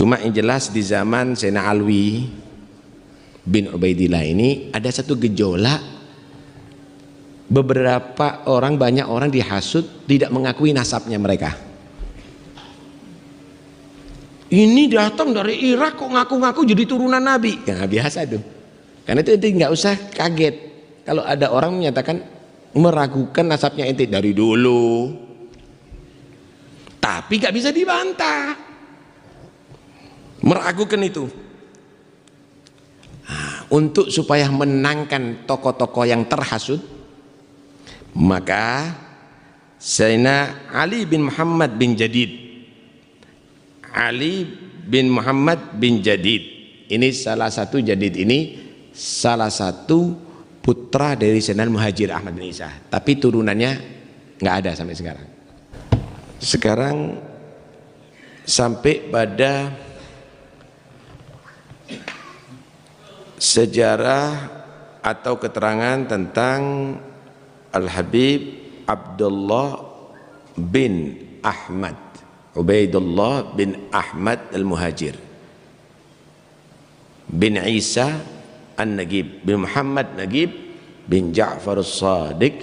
Cuma yang jelas di zaman Sena Alwi bin Ubaidillah ini ada satu gejolak beberapa orang banyak orang dihasut tidak mengakui nasabnya mereka. Ini datang dari Irak kok ngaku-ngaku jadi turunan Nabi. Nah, biasa itu. Karena itu nggak usah kaget kalau ada orang menyatakan meragukan nasabnya ente dari dulu. Tapi gak bisa dibantah meragukan itu ah, untuk supaya menangkan tokoh-tokoh yang terhasut maka Sayyidina Ali bin Muhammad bin Jadid Ali bin Muhammad bin Jadid ini salah satu Jadid ini salah satu putra dari Sayyidina Muhajir Ahmad bin Isa tapi turunannya nggak ada sampai sekarang sekarang sampai pada sejarah atau keterangan tentang Al-Habib Abdullah bin Ahmad Ubaidullah bin Ahmad Al-Muhajir bin Isa An-Nagib bin Muhammad Nagib bin Ja'far As-Sadiq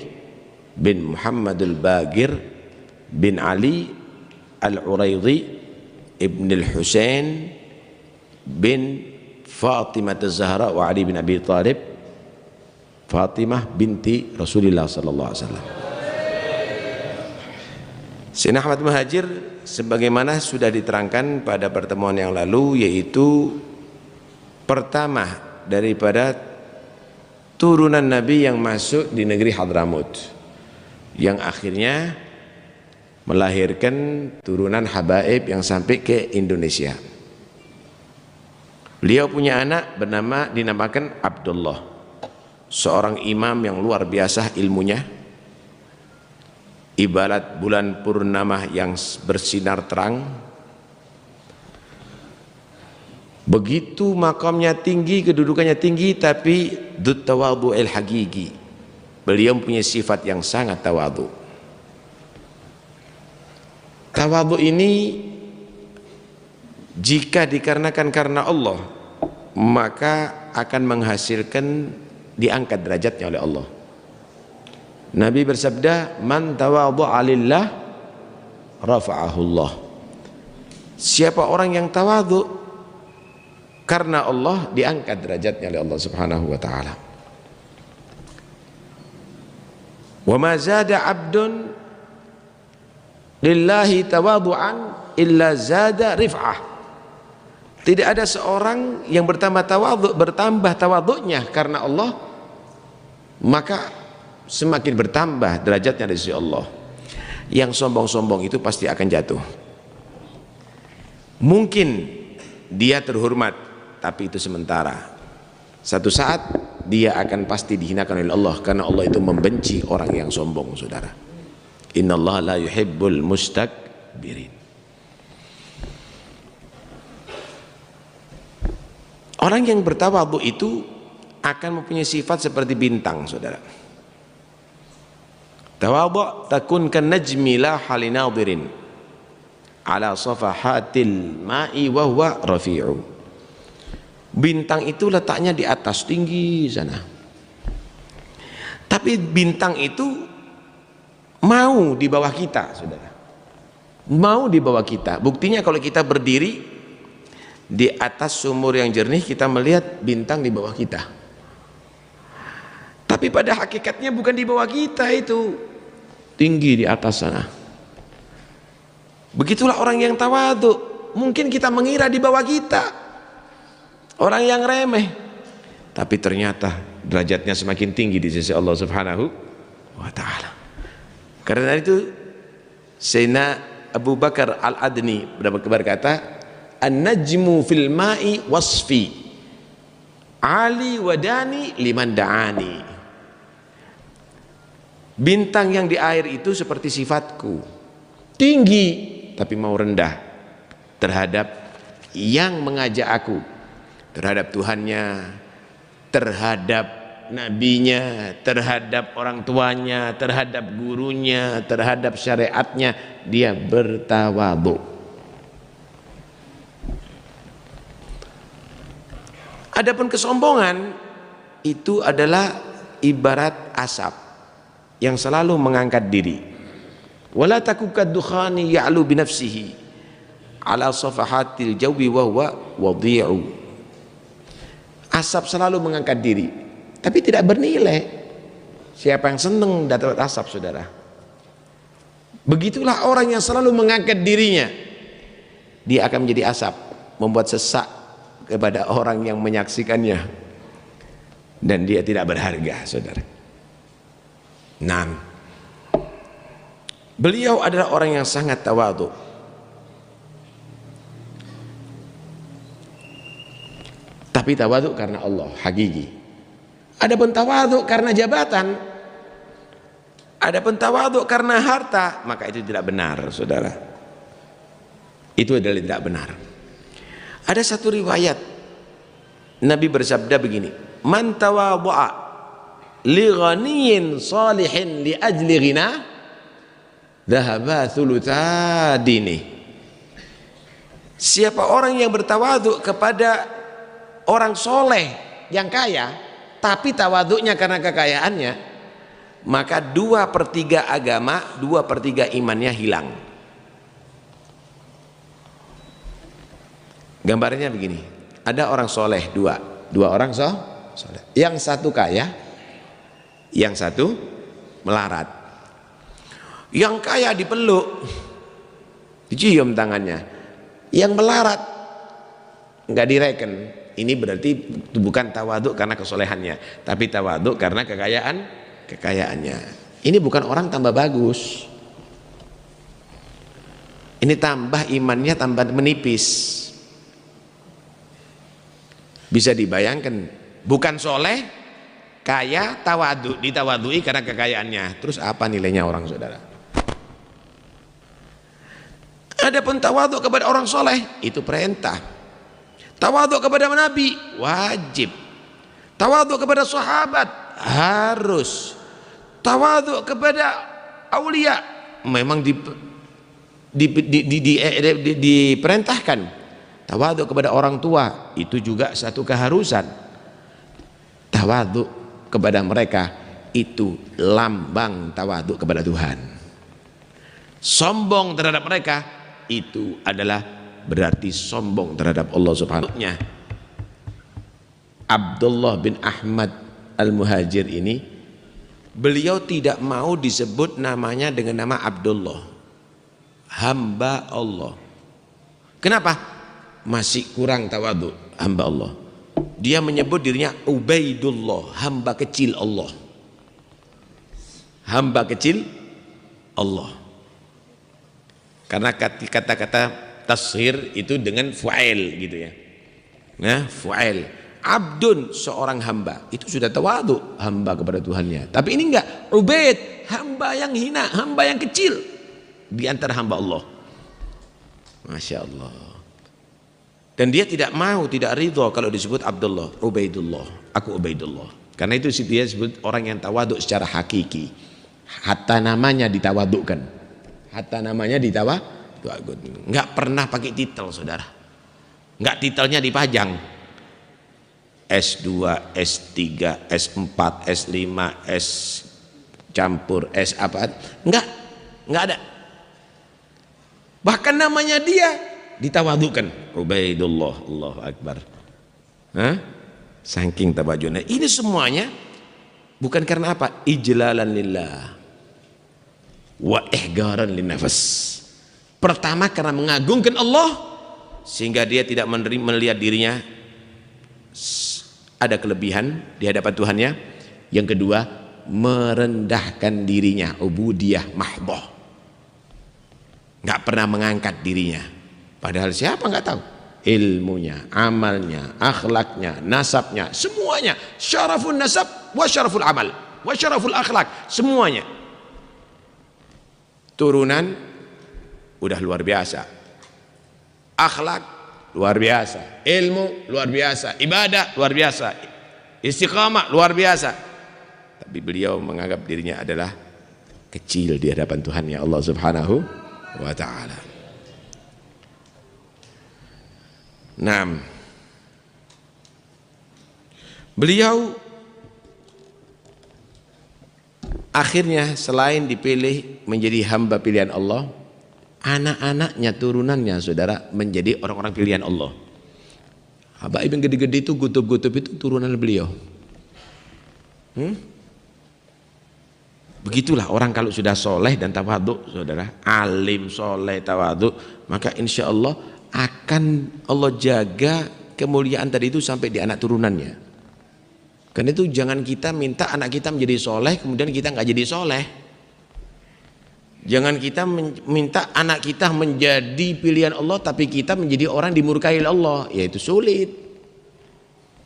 bin Muhammad Al-Bagir bin Ali Al-Uraidhi ibn Al-Husain bin Fatimah Az-Zahra wa Ali bin Abi Thalib Fatimah binti Rasulullah sallallahu alaihi wasallam. Sayyidina Ahmad Muhajir sebagaimana sudah diterangkan pada pertemuan yang lalu yaitu pertama daripada turunan Nabi yang masuk di negeri Hadramut yang akhirnya melahirkan turunan habaib yang sampai ke Indonesia. Beliau punya anak bernama dinamakan Abdullah. Seorang imam yang luar biasa ilmunya. Ibarat bulan purnama yang bersinar terang. Begitu makamnya tinggi, kedudukannya tinggi tapi duttawabu el hagigi. Beliau punya sifat yang sangat tawabu. Tawadu ini jika dikarenakan karena Allah maka akan menghasilkan diangkat derajatnya oleh Allah Nabi bersabda man tawadhu'a alillah, siapa orang yang tawadu karena Allah diangkat derajatnya oleh Allah Subhanahu wa taala wa ma zada 'abdun lillahi tawadu'an illa zada rif'ah tidak ada seorang yang bertambah tawaduk bertambah tawaduknya karena Allah maka semakin bertambah derajatnya dari sisi Allah. Yang sombong-sombong itu pasti akan jatuh. Mungkin dia terhormat, tapi itu sementara. Satu saat dia akan pasti dihinakan oleh Allah karena Allah itu membenci orang yang sombong, Saudara. Innallaha la yuhibbul mustakbirin. Orang yang bertawadhu itu akan mempunyai sifat seperti bintang, Saudara. Tawadhu takun kan najmi la halinadirin ala safahatil ma'i wa huwa rafi'u. Bintang itu letaknya di atas tinggi sana. Tapi bintang itu mau di bawah kita, Saudara. Mau di bawah kita. Buktinya kalau kita berdiri di atas sumur yang jernih kita melihat bintang di bawah kita tapi pada hakikatnya bukan di bawah kita itu tinggi di atas sana begitulah orang yang tawadu mungkin kita mengira di bawah kita orang yang remeh tapi ternyata derajatnya semakin tinggi di sisi Allah subhanahu wa ta'ala karena itu Sayyidina Abu Bakar Al-Adni berkata an-najmu fil ma'i wasfi ali wadani liman da'ani bintang yang di air itu seperti sifatku tinggi tapi mau rendah terhadap yang mengajak aku terhadap Tuhannya terhadap nabinya, terhadap orang tuanya, terhadap gurunya, terhadap syariatnya, dia bertawadhu. Adapun kesombongan itu adalah ibarat asap yang selalu mengangkat diri. Wala takukad dukhani ya'lu binafsihi ala safahatil jawi wa huwa wadhi'u. Asap selalu mengangkat diri, tapi tidak bernilai. Siapa yang senang dapat asap, Saudara? Begitulah orang yang selalu mengangkat dirinya. Dia akan menjadi asap, membuat sesak kepada orang yang menyaksikannya dan dia tidak berharga saudara nah beliau adalah orang yang sangat tawadu tapi tawadu karena Allah hakiki ada pun tawadu karena jabatan ada pun tawadu karena harta maka itu tidak benar saudara itu adalah tidak benar ada satu riwayat Nabi bersabda begini, "Man tawadha'a li ghaniyin salihin li ajli ghina dhahaba dini." Siapa orang yang bertawaduk kepada orang soleh yang kaya, tapi tawaduknya karena kekayaannya, maka dua pertiga agama, dua pertiga imannya hilang. Gambarnya begini, ada orang soleh dua, dua orang so, soleh. Yang satu kaya, yang satu melarat. Yang kaya dipeluk, dicium tangannya. Yang melarat nggak direken. Ini berarti bukan tawaduk karena kesolehannya, tapi tawaduk karena kekayaan kekayaannya. Ini bukan orang tambah bagus. Ini tambah imannya tambah menipis bisa dibayangkan, bukan soleh, kaya, tawadu, ditawadui karena kekayaannya. Terus apa nilainya orang saudara? Adapun tawadu kepada orang soleh, itu perintah. Tawadu kepada Nabi, wajib. Tawadu kepada sahabat, harus. Tawadu kepada awliya memang di, di, di, di, di, di, di, diperintahkan Tawaduk kepada orang tua itu juga satu keharusan. Tawaduk kepada mereka itu lambang tawaduk kepada Tuhan. Sombong terhadap mereka itu adalah berarti sombong terhadap Allah Subhanahu wa Abdullah bin Ahmad Al-Muhajir ini beliau tidak mau disebut namanya dengan nama Abdullah. Hamba Allah. Kenapa? masih kurang tawadu hamba Allah. Dia menyebut dirinya Ubaidullah, hamba kecil Allah. Hamba kecil Allah. Karena kata-kata tashir itu dengan fu'ail gitu ya. Nah, fu'ail. Abdun seorang hamba itu sudah tawadu hamba kepada Tuhannya. Tapi ini enggak Ubaid hamba yang hina, hamba yang kecil di antara hamba Allah. Masya Allah. Dan dia tidak mau, tidak ridho kalau disebut Abdullah, Ubaidullah, aku Ubaidullah. Karena itu dia sebut orang yang tawaduk secara hakiki. Hatta namanya ditawadukkan. Hatta namanya ditawa nggak pernah pakai titel saudara nggak titelnya dipajang S2, S3, S4, S5, S campur S apa nggak nggak ada bahkan namanya dia ditawadukan Ubaidullah Allahu Akbar Hah? saking tabajuna ini semuanya bukan karena apa ijlalan lillah wa ihgaran linnafas pertama karena mengagungkan Allah sehingga dia tidak menerima, melihat dirinya ada kelebihan di hadapan Tuhannya yang kedua merendahkan dirinya ubudiyah mahboh nggak pernah mengangkat dirinya Padahal siapa enggak tahu? Ilmunya, amalnya, akhlaknya, nasabnya, semuanya. syaraful nasab wa syaraful amal wa syaraful akhlak, semuanya. Turunan udah luar biasa. Akhlak luar biasa, ilmu luar biasa, ibadah luar biasa, istiqamah luar biasa. Tapi beliau menganggap dirinya adalah kecil di hadapan Tuhan ya Allah Subhanahu wa taala. Nah, Beliau akhirnya selain dipilih menjadi hamba pilihan Allah, anak-anaknya turunannya saudara menjadi orang-orang pilihan Allah. Abah ibn gede-gede itu gutub-gutub itu turunan beliau. Hmm? Begitulah orang kalau sudah soleh dan tawaduk saudara, alim soleh tawaduk, maka insya Allah akan Allah jaga kemuliaan tadi itu sampai di anak turunannya. Karena itu jangan kita minta anak kita menjadi soleh kemudian kita nggak jadi soleh. Jangan kita minta anak kita menjadi pilihan Allah tapi kita menjadi orang dimurkai oleh Allah, yaitu sulit.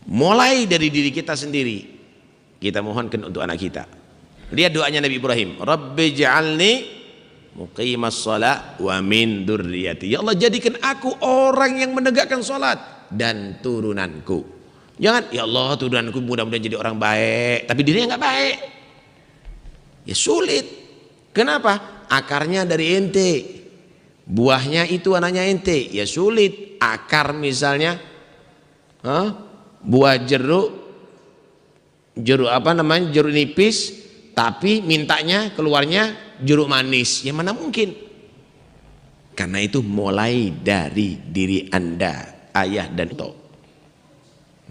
Mulai dari diri kita sendiri. Kita mohonkan untuk anak kita. Lihat doanya Nabi Ibrahim, "Rabbi ja'alni muqimas salat wa min durriyati. Ya Allah jadikan aku orang yang menegakkan sholat dan turunanku. Jangan ya Allah turunanku mudah-mudahan jadi orang baik, tapi dirinya nggak baik. Ya sulit. Kenapa? Akarnya dari ente. Buahnya itu anaknya ente. Ya sulit. Akar misalnya huh? buah jeruk jeruk apa namanya? jeruk nipis tapi mintanya keluarnya jeruk manis. Ya mana mungkin? Karena itu mulai dari diri Anda, ayah dan to.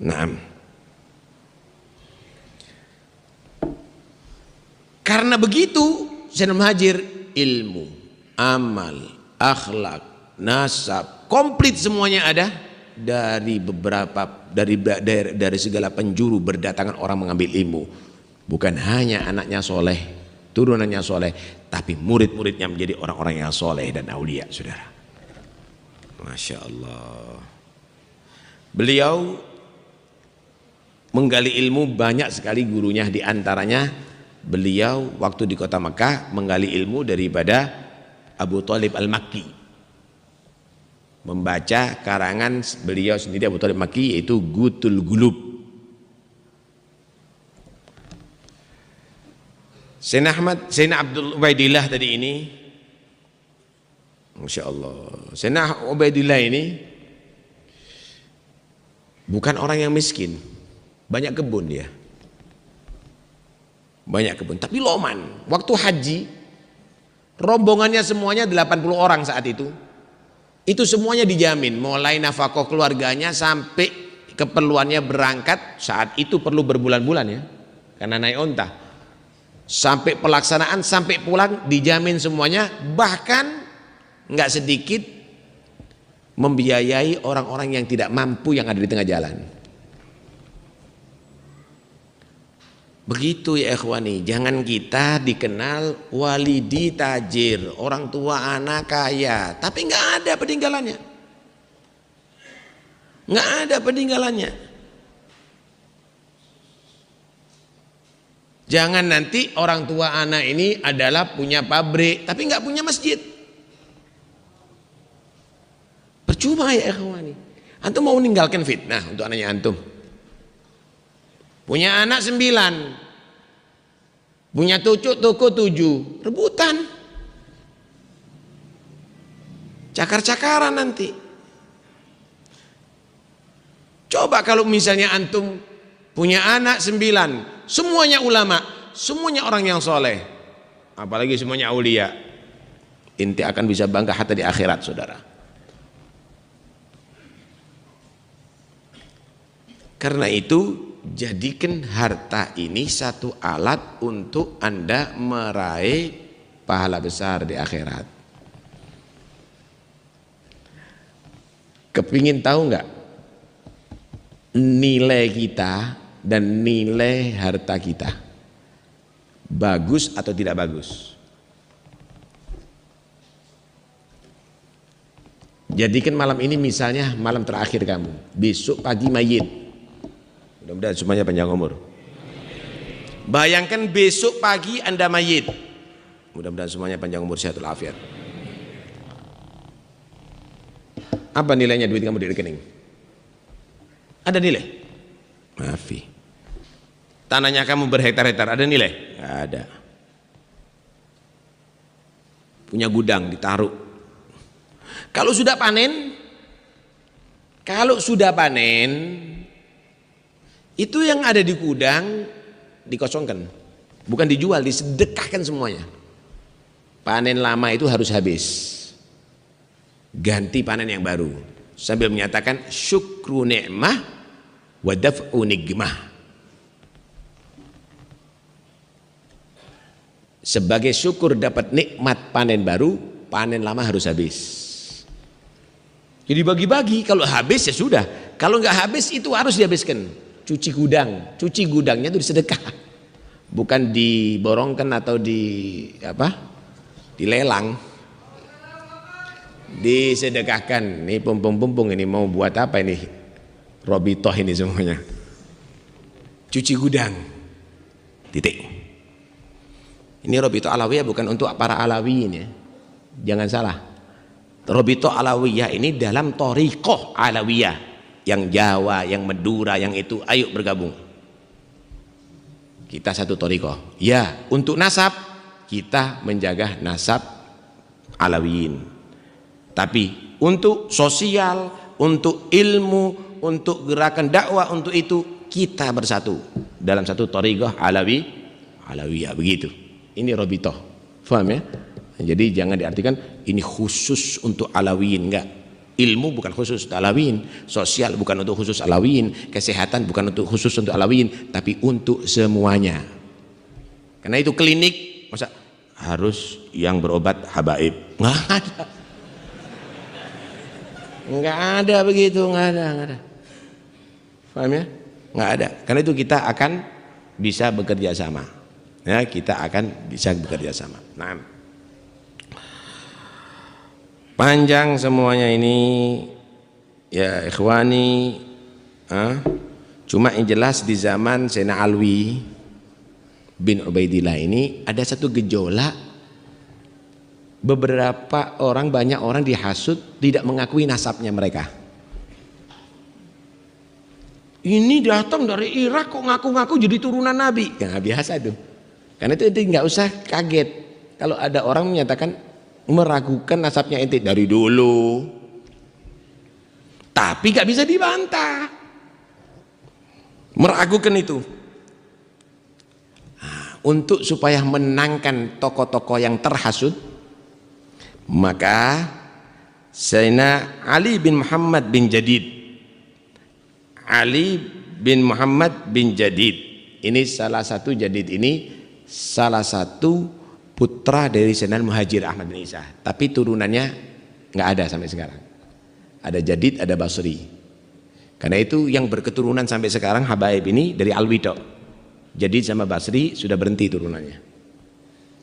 Naam. Karena begitu, saya Muhajir ilmu, amal, akhlak, nasab, komplit semuanya ada dari beberapa dari dari, dari segala penjuru berdatangan orang mengambil ilmu. Bukan hanya anaknya soleh, turunannya soleh, tapi murid-muridnya menjadi orang-orang yang soleh dan aulia saudara Masya Allah beliau menggali ilmu banyak sekali gurunya diantaranya beliau waktu di kota Mekah menggali ilmu daripada Abu Talib Al-Makki membaca karangan beliau sendiri Abu Talib al Makki yaitu Gutul Gulub Sayyidina Ahmad, Sayyidina Abdul Ubaidillah tadi ini Masya Allah Sayyidina Ubaidillah ini bukan orang yang miskin banyak kebun dia banyak kebun, tapi loman waktu haji rombongannya semuanya 80 orang saat itu itu semuanya dijamin mulai nafkah keluarganya sampai keperluannya berangkat saat itu perlu berbulan-bulan ya karena naik ontah sampai pelaksanaan sampai pulang dijamin semuanya bahkan nggak sedikit membiayai orang-orang yang tidak mampu yang ada di tengah jalan begitu ya ikhwani jangan kita dikenal wali di tajir orang tua anak kaya tapi nggak ada peninggalannya nggak ada peninggalannya Jangan nanti orang tua anak ini adalah punya pabrik tapi nggak punya masjid. Percuma ya ikhwani. Antum mau meninggalkan fitnah untuk anaknya antum. Punya anak sembilan, punya cucu toko tujuh, rebutan. Cakar-cakaran nanti. Coba kalau misalnya antum punya anak sembilan, semuanya ulama, semuanya orang yang soleh, apalagi semuanya aulia. Inti akan bisa bangga hatta di akhirat, saudara. Karena itu jadikan harta ini satu alat untuk anda meraih pahala besar di akhirat. Kepingin tahu nggak nilai kita dan nilai harta kita bagus atau tidak bagus jadikan malam ini misalnya malam terakhir kamu besok pagi mayit mudah-mudahan semuanya panjang umur bayangkan besok pagi anda mayit mudah-mudahan semuanya panjang umur sehat walafiat apa nilainya duit kamu di rekening ada nilai maafi tanahnya kamu berhektar-hektar ada nilai? Gak ada punya gudang ditaruh kalau sudah panen kalau sudah panen itu yang ada di gudang dikosongkan bukan dijual disedekahkan semuanya panen lama itu harus habis ganti panen yang baru sambil menyatakan syukru ni'mah wa daf'u nigmah sebagai syukur dapat nikmat panen baru, panen lama harus habis. Jadi bagi-bagi, kalau habis ya sudah. Kalau nggak habis itu harus dihabiskan. Cuci gudang, cuci gudangnya itu disedekah. Bukan diborongkan atau di apa? Dilelang. Disedekahkan. Ini pumpung-pumpung ini mau buat apa ini? Robitoh ini semuanya. Cuci gudang. Titik. Ini Robito Alawiyah bukan untuk para Alawiyin ya. Jangan salah. Robito Alawiyah ini dalam Torikoh Alawiyah. Yang Jawa, yang Medura, yang itu. Ayo bergabung. Kita satu Torikoh. Ya, untuk nasab, kita menjaga nasab Alawiyin. Tapi untuk sosial, untuk ilmu, untuk gerakan dakwah, untuk itu kita bersatu dalam satu Torikoh Alawi, Alawiyah begitu. Ini robitoh. Faham ya? Jadi jangan diartikan ini khusus untuk alawin, enggak. Ilmu bukan khusus untuk alawiin sosial bukan untuk khusus alawin, kesehatan bukan untuk khusus untuk alawin, tapi untuk semuanya. Karena itu klinik, masa harus yang berobat habaib. Enggak ada. Enggak ada begitu, enggak ada, enggak ada. Paham ya? Enggak ada. Karena itu kita akan bisa bekerja sama ya kita akan bisa bekerja sama. Nah, panjang semuanya ini ya ikhwani eh, cuma yang jelas di zaman Sena Alwi bin Ubaidillah ini ada satu gejolak beberapa orang banyak orang dihasut tidak mengakui nasabnya mereka ini datang dari Irak kok ngaku-ngaku jadi turunan Nabi ya biasa tuh karena itu ente nggak usah kaget kalau ada orang menyatakan meragukan nasabnya ente dari dulu. Tapi nggak bisa dibantah. Meragukan itu. Ah, untuk supaya menangkan tokoh-tokoh yang terhasut, maka Sayyidina Ali bin Muhammad bin Jadid Ali bin Muhammad bin Jadid ini salah satu Jadid ini salah satu putra dari Sunan Muhajir Ahmad bin Isa, tapi turunannya nggak ada sampai sekarang. Ada Jadid, ada Basri. Karena itu yang berketurunan sampai sekarang Habaib ini dari Alwi Dok. Jadid sama Basri sudah berhenti turunannya.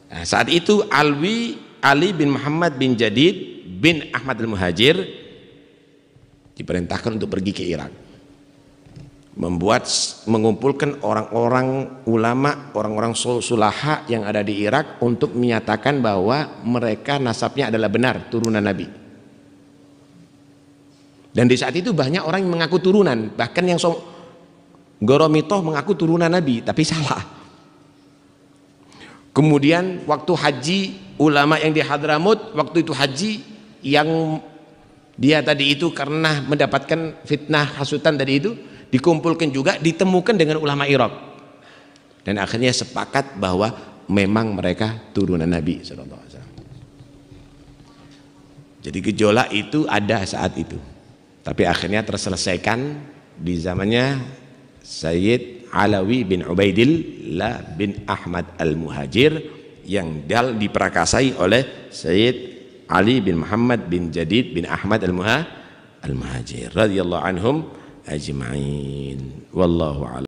Nah, saat itu Alwi Ali bin Muhammad bin Jadid bin Ahmad al-Muhajir diperintahkan untuk pergi ke Irak membuat mengumpulkan orang-orang ulama, orang-orang sulaha yang ada di Irak untuk menyatakan bahwa mereka nasabnya adalah benar turunan Nabi. Dan di saat itu banyak orang yang mengaku turunan, bahkan yang so Goromitoh mengaku turunan Nabi, tapi salah. Kemudian waktu haji ulama yang di Hadramut waktu itu haji yang dia tadi itu karena mendapatkan fitnah hasutan tadi itu dikumpulkan juga ditemukan dengan ulama Irak dan akhirnya sepakat bahwa memang mereka turunan Nabi saw. Alaihi Wasallam jadi gejolak itu ada saat itu tapi akhirnya terselesaikan di zamannya Sayyid Alawi bin Ubaidillah bin Ahmad Al-Muhajir yang dal diperakasai oleh Sayyid Ali bin Muhammad bin Jadid bin Ahmad Al-Muhajir radhiyallahu anhum ajma'in wallahu a'lam